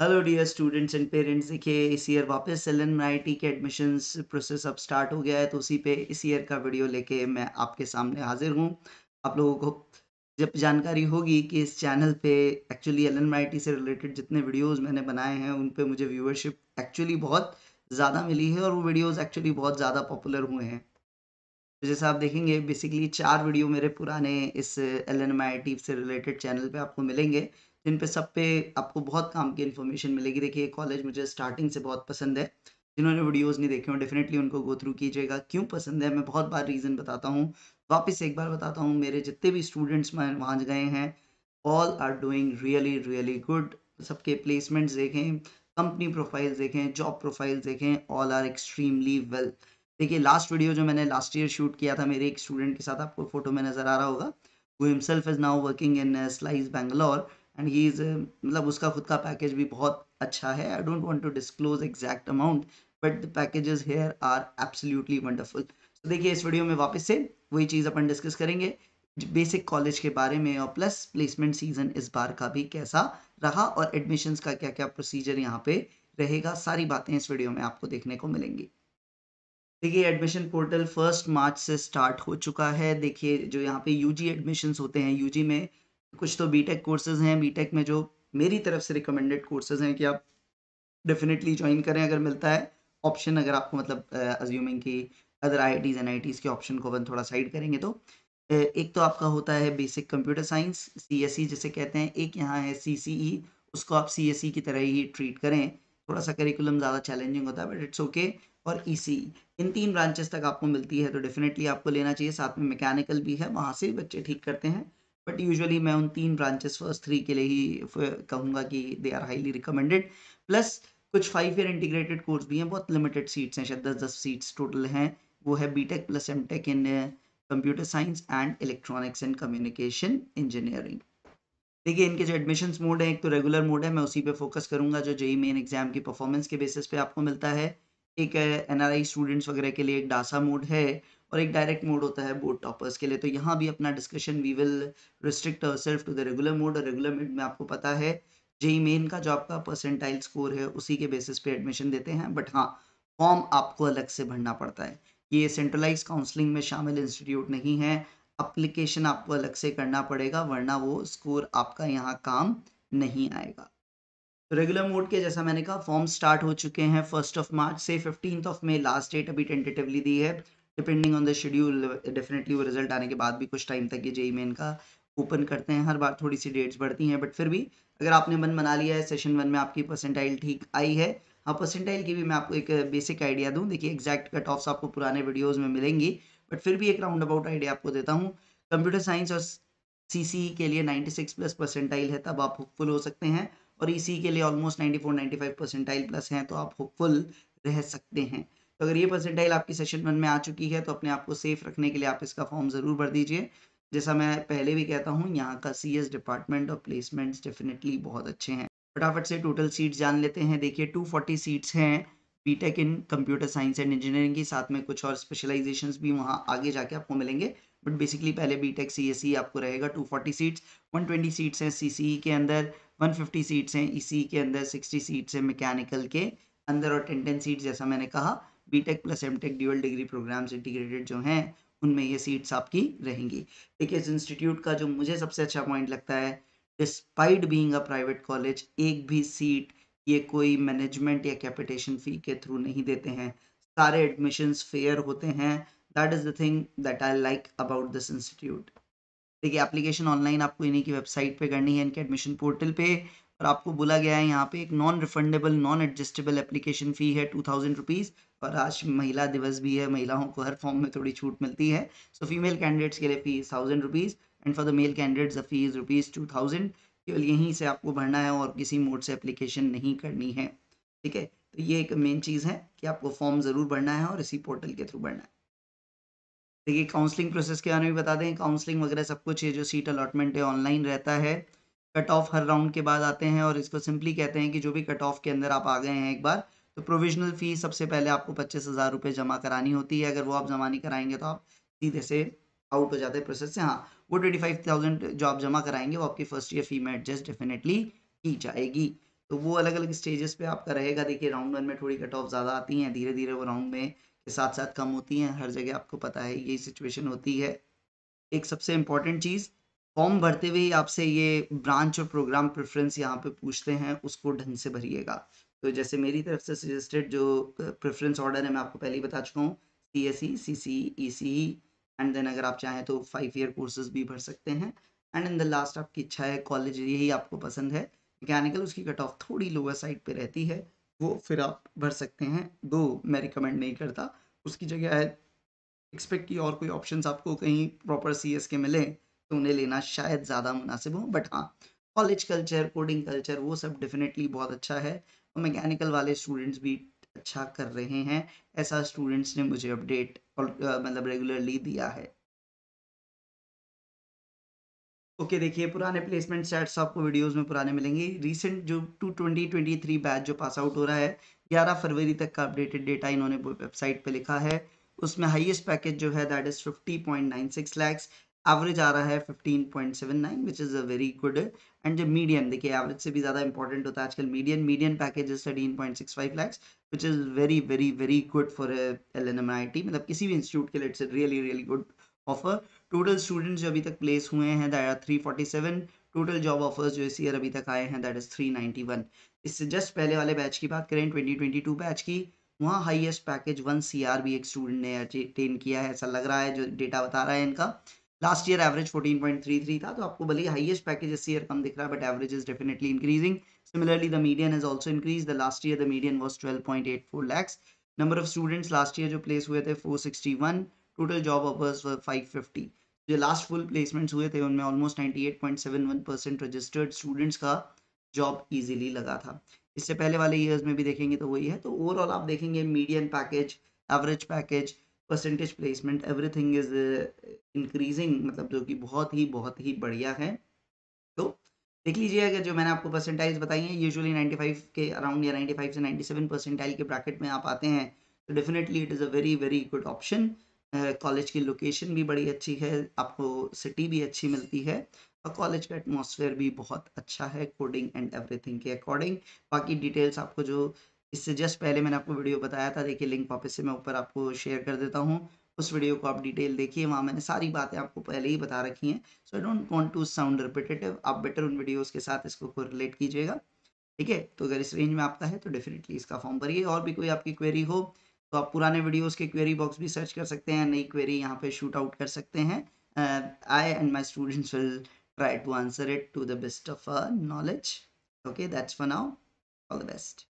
hello dear students and parents देखिए इस year वापस एल एन टी के एडमिशन्स प्रोसेस अब स्टार्ट हो गया है तो उसी पे इस ईयर का वीडियो लेके मैं आपके सामने हाजिर हूँ आप लोगों को जब जानकारी होगी कि इस चैनल पे actually L N I T से रिलेटेड जितने वीडियोस मैंने बनाए हैं उन पे मुझे व्यूअरशिप एक्चुअली बहुत ज़्यादा मिली है और वो वीडियोज़ एक्चुअली बहुत ज़्यादा पॉपुलर हुए हैं तो जैसे आप देखेंगे बेसिकली चार वीडियो मेरे पुराने इस एल एन आई टी से रिलेटेड चैनल पर आपको मिलेंगे जिन पे सब पे आपको बहुत काम की इन्फॉर्मेशन मिलेगी देखिए कॉलेज मुझे स्टार्टिंग से बहुत पसंद है जिन्होंने वीडियोस नहीं देखे हों डेफिनेटली उनको गो थ्रू कीजिएगा क्यों पसंद है मैं बहुत बार रीज़न बताता हूँ वापस एक बार बताता हूँ मेरे जितने भी स्टूडेंट्स मैं वहाँ गए हैं all are doing really really good सबके प्लेसमेंट्स देखें कंपनी प्रोफाइल देखें जॉब प्रोफाइल देखें ऑल आर एक्सट्रीमली वेल देखिए लास्ट वीडियो जो मैंने लास्ट ईयर शूट किया था मेरे एक स्टूडेंट के साथ आपको फोटो में नज़र आ रहा होगा वो himself is now working in Slice Bangalore and he is मतलब उसका खुद का पैकेज भी बहुत अच्छा है I don't want to disclose exact amount but the packages here are absolutely wonderful तो देखिए इस वीडियो में वापस से वही चीज़ अपन डिस्कस करेंगे बेसिक कॉलेज के बारे में और प्लस प्लेसमेंट सीजन इस बार का भी कैसा रहा और एडमिशन्स का क्या क्या प्रोसीजर यहाँ पे रहेगा सारी बातें इस वीडियो में आपको देखने को मिलेंगी देखिए एडमिशन पोर्टल फर्स्ट मार्च से स्टार्ट हो चुका है देखिए जो यहाँ पे यूजी एडमिशन्स होते हैं यूजी में कुछ तो बीटेक कोर्सेज हैं बीटेक में जो मेरी तरफ से रिकमेंडेड कोर्सेज हैं कि आप डेफिनेटली ज्वाइन करें अगर मिलता है ऑप्शन अगर आपको मतलब अज्यूमिंग की अदर आई आई एन आई के ऑप्शन को अपन थोड़ा साइड करेंगे तो एक तो आपका होता है basic computer science C S E जिसे कहते हैं एक यहाँ है सी सी ई उसको आप सी एस सी की तरह ही ट्रीट करें थोड़ा सा करिकुलम ज़्यादा चैलेंजिंग होता है बट इट्स ओके और ई e सी e, इन तीन ब्रांचेस तक आपको मिलती है तो डेफिनेटली आपको लेना चाहिए साथ में मैकेनिकल भी है वहाँ से भी बच्चे ठीक करते हैं बट यूजुअली मैं उन तीन ब्रांचेस फर्स्ट थ्री के लिए ही कहूँगा कि they are highly recommended plus कुछ फाइव ईयर इंटीग्रेटेड कोर्स भी हैं बहुत लिमिटेड सीट्स हैं शायद दस दस सीट्स टोटल हैं वो है B tech plus M tech in computer science and electronics and communication engineering देखिए इनके जो एडमिशन मोड है एक तो रेगुलर मोड है मैं उसी पे फोकस करूंगा जो जेई मेन एग्जाम की परफॉर्मेंस के बेसिस पे आपको मिलता है एक एन uh, स्टूडेंट्स वगैरह के लिए एक डासा मोड है और एक डायरेक्ट मोड होता है बोर्ड टॉपर्स के लिए तो यहाँ भी अपना discussion we will restrict self to the regular mode और रेगुलर मोड में आपको पता है जेई मेन e का जो आपका परसेंटाइल स्कोर है उसी के बेसिस पे एडमिशन देते हैं बट हाँ फॉर्म आपको अलग से भरना पड़ता है ये सेंट्रलाइज काउंसलिंग में शामिल इंस्टीट्यूट नहीं है अप्लीकेशन आपको अलग से करना पड़ेगा वरना वो स्कोर आपका यहाँ काम नहीं आएगा तो रेगुलर मोड के जैसा मैंने कहा फॉर्म स्टार्ट हो चुके हैं फर्स्ट ऑफ मार्च से fifteenth of May last date अभी टेंटेटिवली दी है depending on the schedule definitely वो रिजल्ट आने के बाद भी कुछ टाइम तक ये जेई मेन e e का ओपन करते हैं हर बार थोड़ी सी डेट्स बढ़ती हैं बट फिर भी अगर आपने मन बना लिया है सेशन वन में आपकी परसेंटाइल ठीक आई है हाँ परसेंटाइल की भी मैं आपको एक बेसिक आइडिया दूँ देखिए एग्जैक्ट कट ऑफ्स आपको पुराने वीडियोज़ में मिलेंगी बट फिर भी एक राउंड अबाउट आइडिया आपको देता हूँ कंप्यूटर साइंस और सी e के लिए सिक्स प्लस परसेंटाइल है तब आप होपफुल हो सकते हैं और ई के लिए almost ninety five percentile plus हैं तो आप होपफुल रह सकते हैं तो अगर ये परसेंटाइल आपकी सेशन वन में आ चुकी है तो अपने आप को सेफ रखने के लिए आप इसका फॉर्म ज़रूर भर दीजिए जैसा मैं पहले भी कहता हूँ यहाँ का सी डिपार्टमेंट और प्लेसमेंट्स डेफिनेटली बहुत अच्छे हैं फटाफट से टोटल सीट्स जान लेते हैं देखिए 240 सीट्स हैं B Tech in computer science and engineering की साथ में कुछ और स्पेशलाइजेशंस भी वहाँ आगे जाके आपको मिलेंगे बट बेसिकली पहले बीटेक सीएसई e आपको रहेगा 240 सीट्स 120 सीट्स हैं सीसीई e के अंदर 150 सीट्स हैं ई e के अंदर 60 सीट्स हैं मैकेनिकल के अंदर और टेन टेन सीट्स जैसा मैंने कहा B Tech plus M Tech dual degree programmes integrated जो हैं उनमें ये सीट्स आपकी रहेंगी देखिए इस इंस्टीट्यूट का जो मुझे सबसे अच्छा पॉइंट लगता है despite being a private college एक भी सीट ये कोई मैनेजमेंट या कैपिटेशन फी के थ्रू नहीं देते हैं सारे एडमिशन्स फेयर होते हैं that is the thing that I like about this institute देखिए एप्लीकेशन ऑनलाइन आपको इन्हीं की वेबसाइट पे करनी है इनके एडमिशन पोर्टल पे और आपको बोला गया है यहाँ पे एक non refundable non adjustable application fee है टू थाउजेंड रुपीज़ और आज महिला दिवस भी है महिलाओं को हर फॉर्म में थोड़ी छूट मिलती है सो फीमेल कैंडिडेट्स के लिए fees thousand rupees and for the male candidates the fees rupees two thousand केवल यहीं से आपको भरना है और किसी मोड से एप्लीकेशन नहीं करनी है ठीक है तो ये एक मेन चीज़ है कि आपको फॉर्म ज़रूर भरना है और इसी पोर्टल के थ्रू भरना है देखिए काउंसलिंग प्रोसेस के बारे में भी बता दें काउंसलिंग वगैरह सब कुछ ये जो सीट अलॉटमेंट है ऑनलाइन रहता है कट ऑफ हर राउंड के बाद आते हैं और इसको सिंपली कहते हैं कि जो भी कट ऑफ के अंदर आप आ गए हैं एक बार तो प्रोविजनल फ़ी सबसे पहले आपको पच्चीस हज़ार रुपये जमा करानी होती है अगर वो आप जमा नहीं कराएंगे तो आप सीधे से आउट हो जाते हैं प्रोसेस से हाँ वो ट्वेंटी फाइव थाउजेंड जो आप जमा कराएंगे वो आपकी फर्स्ट ईयर फ़ी में एडजस्ट डेफिनेटली की जाएगी तो वो अलग अलग स्टेजेस पे आपका रहेगा देखिए राउंड वन में थोड़ी कट ऑफ ज़्यादा आती हैं धीरे धीरे वो राउंड में के साथ साथ कम होती हैं हर जगह आपको पता है यही सिचुएशन होती है एक सबसे इंपॉर्टेंट चीज़ फॉर्म भरते हुए आपसे ये ब्रांच और प्रोग्राम प्रेफरेंस यहाँ पे पूछते हैं उसको ढंग से भरिएगा तो जैसे मेरी तरफ से सजेस्टेड जो प्रेफरेंस ऑर्डर है मैं आपको पहले ही बता चुका हूँ C S E C C E C E and then अगर आप चाहें तो फाइव ईयर कोर्सेज भी भर सकते हैं एंड इन द लास्ट आपकी इच्छा है कॉलेज यही आपको पसंद है मैकेनिकल उसकी कट ऑफ थोड़ी लोअर साइड पर रहती है वो फिर आप भर सकते हैं दो मैं रिकमेंड नहीं करता उसकी जगह है एक्सपेक्ट की और कोई ऑप्शंस आपको कहीं प्रॉपर सी एस के मिलें तो उन्हें लेना शायद ज़्यादा मुनासिब हो बट हाँ कॉलेज कल्चर कोडिंग कल्चर वो सब डेफिनेटली बहुत अच्छा है और मैकेनिकल वाले स्टूडेंट्स भी अच्छा कर रहे हैं ऐसा स्टूडेंट्स ने मुझे अपडेट मतलब रेगुलरली दिया है ओके okay, देखिए पुराने प्लेसमेंट सेट्स आपको वीडियोस में पुराने मिलेंगे रीसेंट जो two twenty twenty three batch जो पास आउट हो रहा है 11 फरवरी तक का अपडेटेड डेटा इन्होंने वेबसाइट पे लिखा है उसमें हाईएस्ट पैकेज जो है दैट इज़ 50.96 लाख एवरेज आ रहा है 15.79 which is a very good and जो मीडियम देखिए एवरेज से भी ज़्यादा इंपॉर्टेंट होता है आजकल medium medium package is thirteen point six five lakhs which is very very very good for L N M I T मतलब किसी भी इंस्टीट्यूट के लिए it's really really good offer total students जो अभी तक प्लेस हुए हैं that are three forty seven total job offers जो इस ईयर अभी तक आए हैं that is three ninety one इससे जस्ट पहले वाले बैच की बात करें ट्वेंटी ट्वेंटी टू बैच की वहाँ highest package one C R भी एक स्टूडेंट ने अटेन किया है ऐसा लग रहा है जो डेटा बता रहा है इनका लास्ट ईयर एवरेज 14.33 था तो आपको भले ही हाइएस्ट पैकेज इस ईयर कम दिख रहा है but average is definitely increasing similarly the median is also increase the last year the median was point eight four lakhs number of students last year जो प्लेस हुए थे four sixty one total job offers fifty जो last full placements हुए थे उनमें almost eight point seven one percent registered students का job easily लगा था इससे पहले वाले ईयर्स में भी देखेंगे तो वही है तो ओवरऑल आप देखेंगे median package average package percentage placement everything is increasing मतलब जो कि बहुत ही बहुत ही बढ़िया है तो देख लीजिए अगर जो मैंने आपको परसेंटाइज बताई है यूजुअली 95 के अराउंड या 95 से 97 परसेंटाइल के ब्रैकेट में आप आते हैं तो definitely it is a very very good option college की लोकेशन भी बड़ी अच्छी है आपको सिटी भी अच्छी मिलती है और कॉलेज का एटमोसफेयर भी बहुत अच्छा है कोडिंग एंड एवरीथिंग के अकॉर्डिंग बाकी डिटेल्स आपको जो इससे जस्ट पहले मैंने आपको वीडियो बताया था देखिए लिंक वापस से मैं ऊपर आपको शेयर कर देता हूँ उस वीडियो को आप डिटेल देखिए वहाँ मैंने सारी बातें आपको पहले ही बता रखी हैं so I don't want to sound repetitive आप बेटर उन वीडियोस के साथ इसको रिलेट कीजिएगा ठीक है तो अगर इस रेंज में आपका है तो डेफिनेटली इसका फॉर्म भरिए और भी कोई आपकी क्वेरी हो तो आप पुराने वीडियोज के क्वेरी बॉक्स भी सर्च कर सकते हैं नई क्वेरी यहाँ पे शूट आउट कर सकते हैं I and my students will try to answer it to the best of knowledge okay that's for now all the best